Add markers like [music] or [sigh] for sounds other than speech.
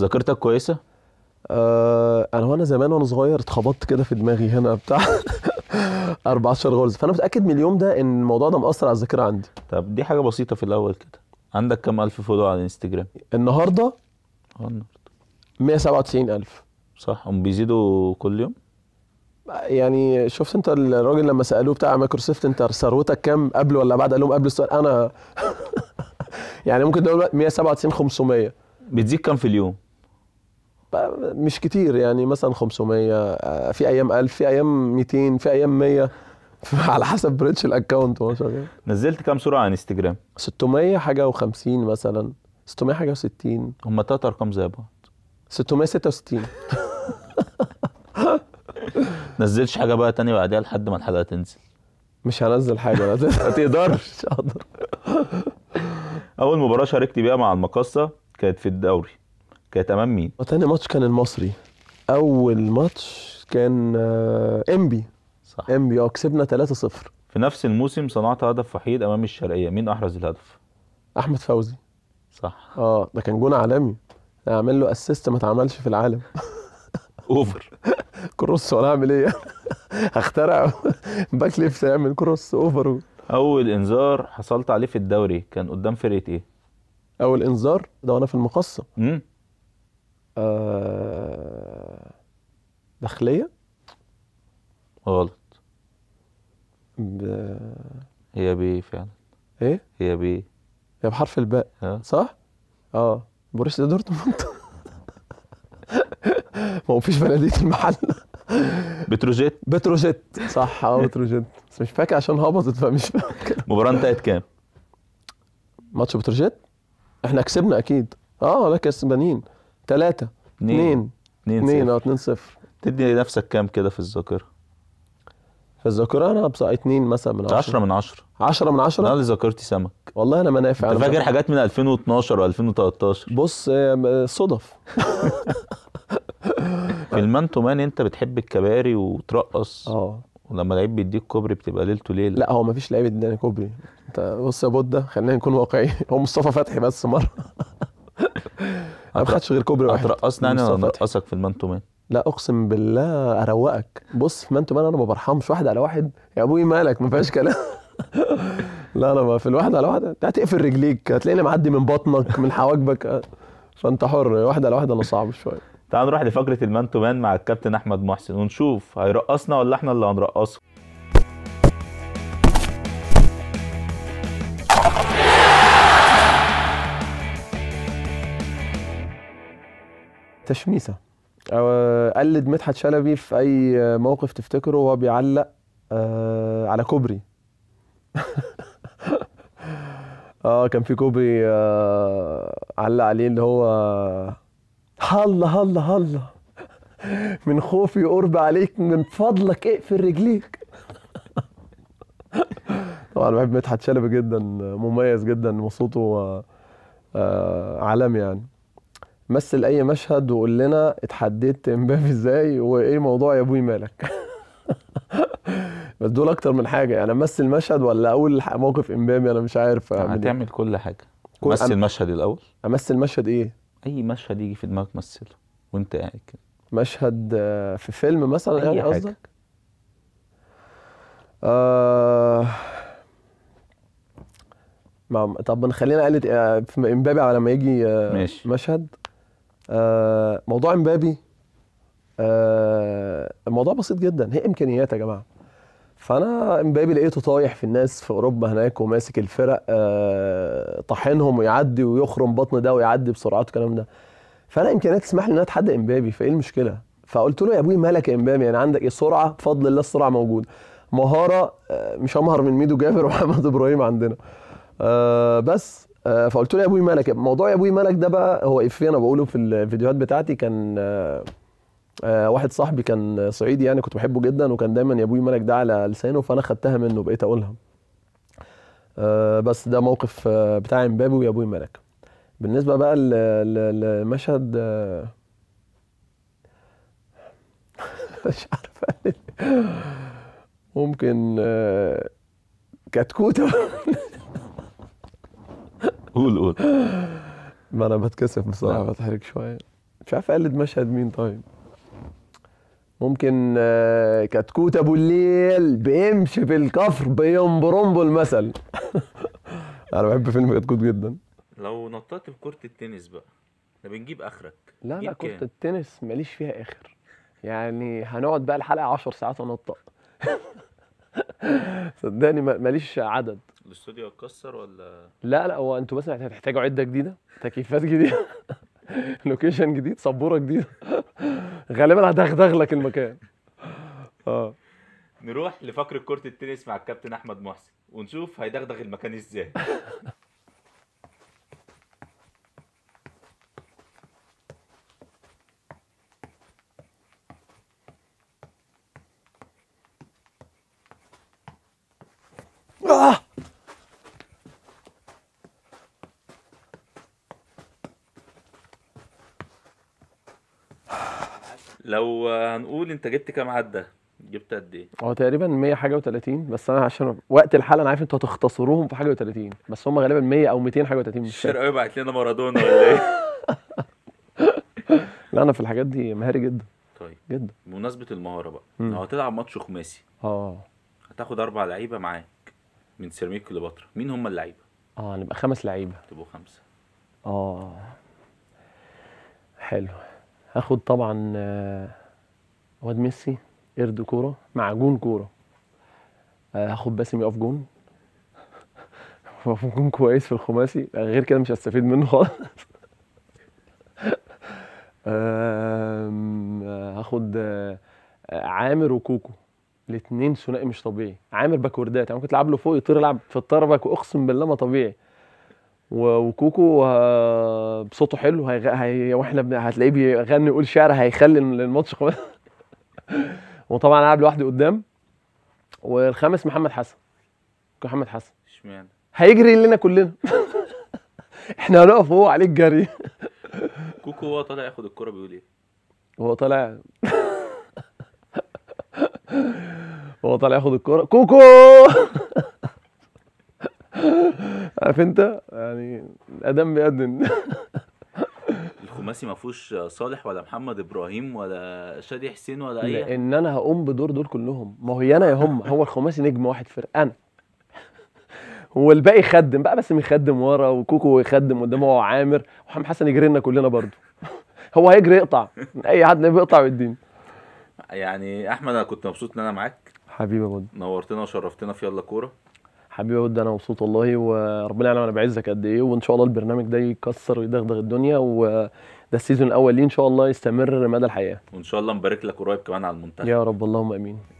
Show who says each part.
Speaker 1: ذاكرتك كويسه آه انا وانا زمان وانا صغير اتخبطت كده في دماغي هنا بتاع 14 [laughs] غرز فانا متاكد من اليوم ده ان الموضوع ده مأثر على الذاكره عندي
Speaker 2: طب دي حاجه بسيطه في الاول كده عندك كام الف فولو على الانستجرام النهارده النهارده 197000 صح هم بيزيدوا كل يوم
Speaker 1: يعني شفت انت الراجل لما سالوه بتاع مايكروسوفت انت ثروتك كام قبل ولا بعد قال لهم قبل السؤال انا [laughs] يعني ممكن نقول 197 500 بتزيد كام في اليوم مش كتير يعني مثلا 500 في ايام 1000 في ايام 200 في ايام 100 [laughs] على حسب بريتش الاكونت
Speaker 2: نزلت كام صوره على انستجرام 600 حاجه و50 مثلا 600 حاجه و60 هم ثلاث ارقام زي بعض 666 [laughs] نزلتش حاجه بقى تانية بعدها لحد ما الحلقه تنزل مش هنزل حاجه [laughs] ما تقدرش اول مباراه شاركت بيها مع المقصه كانت في الدوري كانت امام مين؟
Speaker 1: تاني ماتش كان المصري اول ماتش كان امبي آه، صح امبي اه كسبنا 3-0
Speaker 2: في نفس الموسم صنعت هدف وحيد امام الشرقيه مين احرز الهدف؟ احمد فوزي صح اه ده كان جون عالمي
Speaker 1: اعمل له اسيست ما اتعملش في العالم اوفر [laughs] [laughs] كروس ولا اعمل ايه
Speaker 2: [laughs] هخترع باك ليفت يعمل كروس اوفر اول انذار حصلت عليه في الدوري كان قدام فرقه ايه اول انذار ده وانا في المقصه امم آه، داخليه غلط ب... هي بي فعلا ايه هي بي هي بحرف الباء آه. صح اه بوريس دورتموند [laughs]
Speaker 1: ما هو مفيش بلديه المحل بتروجيت بتروجيت صح اه [laughs] بتروجيت بس مش فاكر عشان هبطت فمش فاكر
Speaker 2: المباراه انتهت كام؟
Speaker 1: ماتش بتروجيت احنا كسبنا اكيد اه لا كسبانين
Speaker 2: اثنين اثنين اه اثنين صفر تدي لنفسك كام كده في الذاكره؟ في الذاكره انا بصقي اثنين مثلا من 10 10 من 10 10 من 10 انا اللي ذاكرتي سمك والله انا منافع انت فاكر حاجات من 2012 و2013 بص آه، آه، صدف [laughs] في المان تو مان انت بتحب الكباري وترقص اه ولما لعيب بيديك كوبري بتبقى ليلته ليله لا هو مفيش لعيب اداني كوبري انت
Speaker 1: بص يا بودة خلينا نكون واقعيين هو مصطفى فتحي بس مره [laughs] ما بخدش
Speaker 2: غير كوبري واحد هترقصني انا ولا ارقصك في المان تو مان؟
Speaker 1: لا اقسم بالله اروقك بص في مان تو مان انا ما برحمش واحد على واحد يا ابوي مالك ما فيهاش كلام [laughs] لا انا في الواحد على واحد هتقفل رجليك هتلاقيني معدي من بطنك من حواجبك فانت حر واحد
Speaker 2: على واحد انا صعب شويه تعال نروح لفقره المان تو مان مع الكابتن احمد محسن ونشوف هيرقصنا ولا احنا اللي هنرقصه
Speaker 1: تشميسه قلد مدحت شلبي في اي موقف تفتكره وهو بيعلق آه على كوبري [laughs] اه كان في كوبري آه علق عليه اللي هو هلا هلا هلا من خوفي قرب عليك من فضلك اقفل رجليك [laughs] طبعا بحب مدحت شلبي جدا مميز جدا وصوته آه عالمي يعني مثل اي مشهد وقول لنا اتحديت امبابي ازاي وايه موضوع يا ابوي مالك [laughs] بس دول اكتر من حاجه يعني امثل مشهد ولا اقول موقف امبابي انا مش
Speaker 2: عارف يعني هتعمل كل حاجه كل مثل المشهد الاول امثل مشهد ايه اي مشهد يجي في دماغك مثله وانت قاعد كده
Speaker 1: مشهد آه، في فيلم مثلا يعني قصدك آه... ما طب نخلينا قالت آه، امبابي على ما يجي آه، ماشي. مشهد آه، موضوع امبابي آه، الموضوع بسيط جدا هي امكانيات يا جماعه فانا امبابي لقيته طايح في الناس في اوروبا هناك وماسك الفرق آه، طاحنهم ويعدي ويخرم بطن ده ويعدي بسرعات والكلام ده فانا امكانيات تسمح لي ان انا اتحدى امبابي فايه المشكله فقلت له يا ابوي مالك يا امبابي يعني عندك ايه سرعه بفضل الله السرعه موجوده مهاره مش امهر من ميدو جابر ومحمد ابراهيم عندنا بس آه، فقلت له يا ابوي مالك موضوع يا ابوي مالك ده بقى هو افيه انا بقوله في الفيديوهات بتاعتي كان آه، آه، واحد صاحبي كان صعيدي يعني كنت بحبه جدا وكان دايما يا ابوي مالك ده على لسانه فانا خدتها منه بقيت اقولها بس ده موقف بتاع امبابي ويا ابوي مالك بالنسبه بقى لمشهد [laughs] مش عارف إيه. ممكن كتكوته [laughs] قول قول ما انا بتكسف بصراحه بتحرك شويه مش عارف اقلد مشهد مين طيب ممكن آه، كتكوت ابو الليل بيمشي في الكفر بيمبرمبو المثل [laughs] انا بحب فيلم كتكوت جدا
Speaker 2: لو نطيت كرة التنس بقى احنا بنجيب اخرك
Speaker 1: لا لا كرة التنس ماليش فيها اخر يعني هنقعد بقى الحلقة 10 ساعات انطق [laughs] صدقني ماليش عدد
Speaker 2: الاستوديو اتكسر ولا
Speaker 1: لا لا هو انتوا بس هتحتاجوا عده جديده تكييفات جديده لوكيشن [laughs] جديد سبوره جديده [laughs] غالبا هدغدغ لك المكان اه
Speaker 2: نروح لفقره كره التنس مع الكابتن احمد محسن ونشوف هيدغدغ المكان ازاي [laughs] لو هنقول انت جبت كام عده جبت قد ايه؟
Speaker 1: هو تقريبا 100 حاجه و30 بس انا عشان وقت الحلقه انا عارف انتوا هتختصروهم في حاجه و30 بس هم غالبا 100 او 200 حاجه و30 مش الشرقاوي
Speaker 2: بعت لنا مارادونا ولا ايه؟
Speaker 1: [laughs] لا انا في الحاجات دي مهاري جدا طيب جدا
Speaker 2: بمناسبه المهاره بقى لو هتلعب ماتش خماسي اه هتاخد اربع لعيبه معاك من سيراميك كليوباترا مين هم اللعيبه؟ اه نبقى خمس لعيبه تبقوا خمسه اه
Speaker 1: حلو هاخد طبعا آه، واد ميسي قرد كوره مع آه، جون كوره هاخد باسم يقف جون جون كويس في الخماسي آه، غير كده مش هستفيد منه خالص [laughs] هاخد عامر وكوكو الاثنين ثنائي مش طبيعي عامر باكوردات يعني ممكن تلعب له فوق يطير يلعب في الطربك واقسم بالله ما طبيعي وكوكو بصوته حلو هيغ... هي... واحنا هتلاقيه بيغني يقول شعر هيخلي الماتش خلاص [laughs] وطبعا قاعد لوحدي قدام والخامس محمد حسن محمد حسن اشمعنى هيجري لنا كلنا [laughs] احنا هنقف هو عليه الجري
Speaker 2: [laughs] كوكو هو طالع ياخد الكرة بيقول ايه؟
Speaker 1: هو طالع هو طالع ياخد الكرة كوكو عارف انت يعني الادم بيأذن [laughs]
Speaker 2: الخماسي ما فيهوش صالح ولا محمد ابراهيم ولا شادي حسين ولا اي لان
Speaker 1: انا هقوم بدور دول كلهم ما هو انا يا هم هو الخماسي نجم واحد فرق انا والباقي يخدم بقى بس يخدم ورا وكوكو يخدم قدام هو عامر وحم حسن يجري لنا كلنا برضه [laughs] هو هيجري يقطع اي حد بيقطع ويدين
Speaker 2: يعني احمد انا كنت مبسوط ان انا معاك حبيبي يا نورتنا وشرفتنا في يلا كوره
Speaker 1: حبيبي ود انا مبسوط والله وربنا يعلم انا بعزك قد ايه وان شاء الله البرنامج ده يكسر ويدغدغ الدنيا وده السيزون الاول ليه ان شاء الله يستمر مدى الحياه
Speaker 2: وان شاء الله نبارك لك قريب كمان على المنتخب
Speaker 1: يا رب اللهم امين